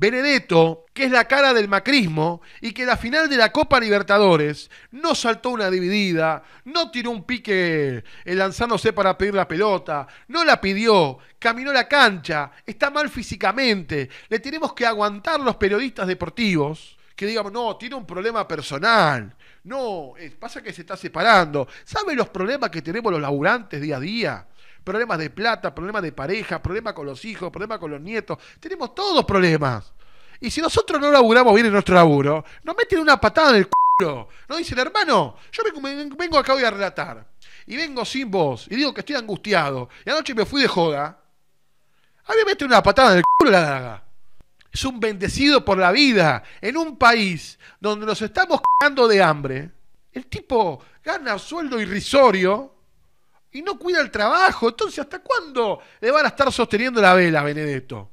Benedetto, que es la cara del macrismo y que la final de la Copa Libertadores no saltó una dividida, no tiró un pique lanzándose para pedir la pelota, no la pidió, caminó la cancha, está mal físicamente, le tenemos que aguantar los periodistas deportivos que digamos, no, tiene un problema personal, no, pasa que se está separando, ¿sabe los problemas que tenemos los laburantes día a día? problemas de plata, problemas de pareja, problemas con los hijos, problemas con los nietos. Tenemos todos problemas. Y si nosotros no laburamos bien en nuestro laburo, nos meten una patada en el culo. Nos dicen, hermano, yo vengo, acá hoy a relatar. Y vengo sin voz. Y digo que estoy angustiado. Y anoche me fui de joda. A mí me meten una patada en el culo la daga. Es un bendecido por la vida. En un país donde nos estamos cagando de hambre, el tipo gana sueldo irrisorio y no cuida el trabajo. Entonces, ¿hasta cuándo le van a estar sosteniendo la vela, Benedetto?